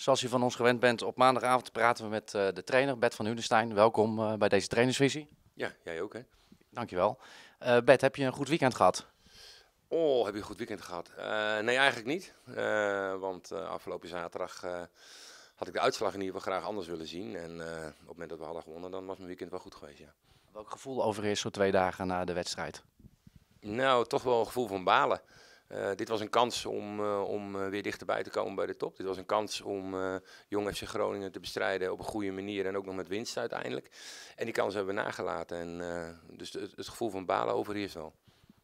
Zoals u van ons gewend bent, op maandagavond praten we met eh, de trainer Bert van Hunestein. Welkom eh, bij deze trainersvisie. Ja, jij ook hè. Dankjewel. Uh, heb je een goed weekend gehad? Oh, heb je een goed weekend gehad? nee, eigenlijk niet. want afgelopen zaterdag had ik de uitslag in ieder geval graag anders willen zien. En op het moment dat we hadden gewonnen, dan was mijn weekend wel goed geweest, ja. Welk gevoel overheerst zo twee dagen na de wedstrijd? Nou, toch wel een gevoel van balen. Eh, dit was een kans om, eh, om eh, weer dichterbij te komen bij de top. Dit was een kans om uh, jong FC Groningen te bestrijden op een goede manier en ook nog met winst uiteindelijk. En die kans hebben we nagelaten. En, dus het, gevoel van balen overheerst wel.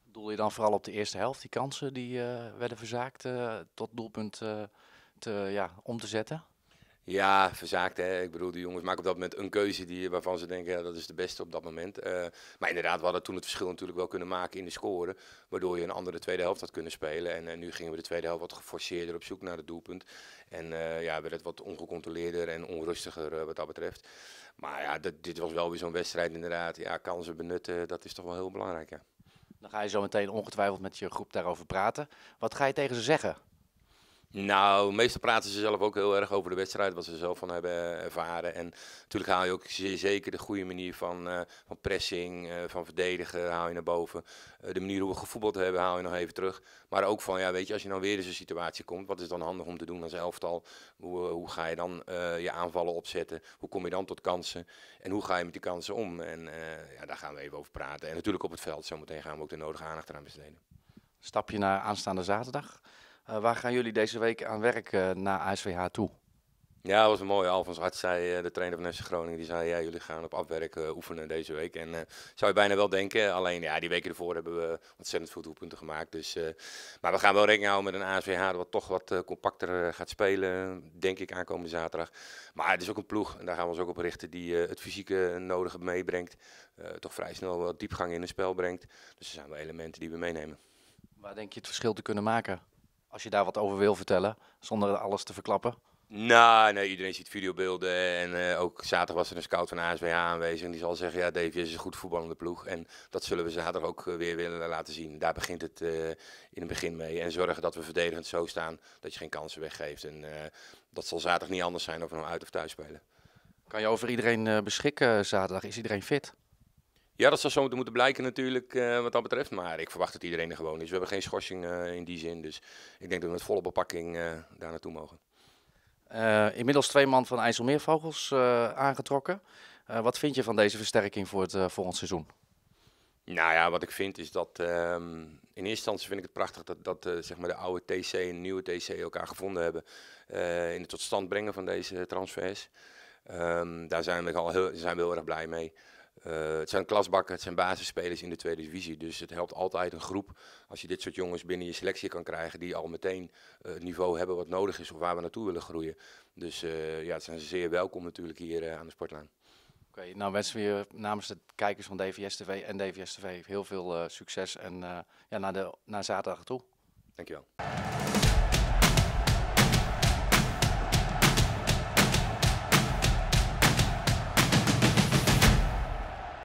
Doel je dan vooral op de eerste helft, die kansen die werden verzaakt tot doelpunt te, ja, om te zetten? Ja, verzaakt. Hè. Ik bedoel, de jongens maken op dat moment een keuze die, waarvan ze denken dat is de beste op dat moment. Eh, maar inderdaad, we hadden toen het verschil natuurlijk wel kunnen maken in de score. Waardoor je een andere tweede helft had kunnen spelen. En, eh, nu gingen we de tweede helft wat geforceerder op zoek naar het doelpunt. En uh, ja, werd het wat ongecontroleerder en onrustiger wat dat betreft. Maar ja, dat, dit was wel weer zo'n wedstrijd inderdaad. Ja, kansen benutten, dat is toch wel heel belangrijk. Ja. Dan ga je zo meteen ongetwijfeld met je groep daarover praten. Wat ga je tegen ze zeggen? Nou, meestal praten ze zelf ook heel erg over de wedstrijd, wat ze zelf van hebben ervaren. En natuurlijk haal je ook zeker de goede manier van, eh, van pressing, eh, van verdedigen, haal je naar boven. Eh, de manier hoe we gevoetbald hebben, haal je nog even terug. Maar ook van, ja, weet je, als je nou weer in zo'n situatie komt, wat is dan handig om te doen als elftal? Hoe, hoe ga je dan je aanvallen opzetten? Hoe kom je dan tot kansen? En hoe ga je met die kansen om? En ja, daar gaan we even over praten. En natuurlijk op het veld, zometeen gaan we ook de nodige aandacht eraan besteden. Stap je naar aanstaande zaterdag? Eh, waar gaan jullie deze week aan werk eh, naar ASVH toe? Ja, dat was een mooie. Alfons Hart zei, eh, de trainer van FC Groningen, die zei, ja, jullie gaan op afwerk oefenen deze week. En uh, zou je bijna wel denken, alleen ja, die weken ervoor hebben we ontzettend veel doelpunten gemaakt. Dus, maar we gaan wel rekening houden met een ASWH wat toch wat compacter gaat spelen, denk ik, aankomende zaterdag. Maar het is ook een ploeg, en daar gaan we ons ook op richten, die het fysieke nodige meebrengt. toch vrij snel wat diepgang in het spel brengt. Dus er zijn wel elementen die we meenemen. Waar denk je het verschil te kunnen maken? Als je daar wat over wil vertellen, zonder alles te verklappen. Nou, nee, iedereen ziet videobeelden. En eh, ook zaterdag was er een scout van ASWH aanwezig. En die zal zeggen, ja, Davy is een goed voetballende ploeg. En dat zullen we zaterdag ook eh, weer willen laten zien. Daar begint het eh, in het begin mee. En zorgen dat we verdedigend zo staan dat je geen kansen weggeeft. En dat zal zaterdag niet anders zijn of we nou uit of thuis spelen. Kan je over iedereen beschikken zaterdag? Is iedereen fit? Ja, dat zal zo moeten blijken natuurlijk eh, wat dat betreft. Maar ik verwacht dat iedereen er gewoon is. We hebben geen schorsing eh, in die zin. Dus ik denk dat we met volle bepakking eh, daar naartoe mogen. inmiddels twee man van IJsselmeervogels aangetrokken. wat vind je van deze versterking voor het volgend seizoen? Nou ja, wat ik vind is dat ehm, in eerste instantie vind ik het prachtig dat, dat zeg maar de oude TC en de nieuwe TC elkaar gevonden hebben in het tot stand brengen van deze transfers. Ehm, daar zijn we, al heel, zijn we heel erg blij mee. Eh, het zijn klasbakken, het zijn basisspelers in de tweede divisie. Dus het helpt altijd een groep als je dit soort jongens binnen je selectie kan krijgen. die al meteen eh, het niveau hebben wat nodig is of waar we naartoe willen groeien. Dus eh, ja, het zijn ze zeer welkom natuurlijk hier aan de Sportlaan. Oké, nou wensen we je namens de kijkers van DVS TV en DVS TV heel veel succes. En ja, naar, de, naar zaterdag toe. Dankjewel.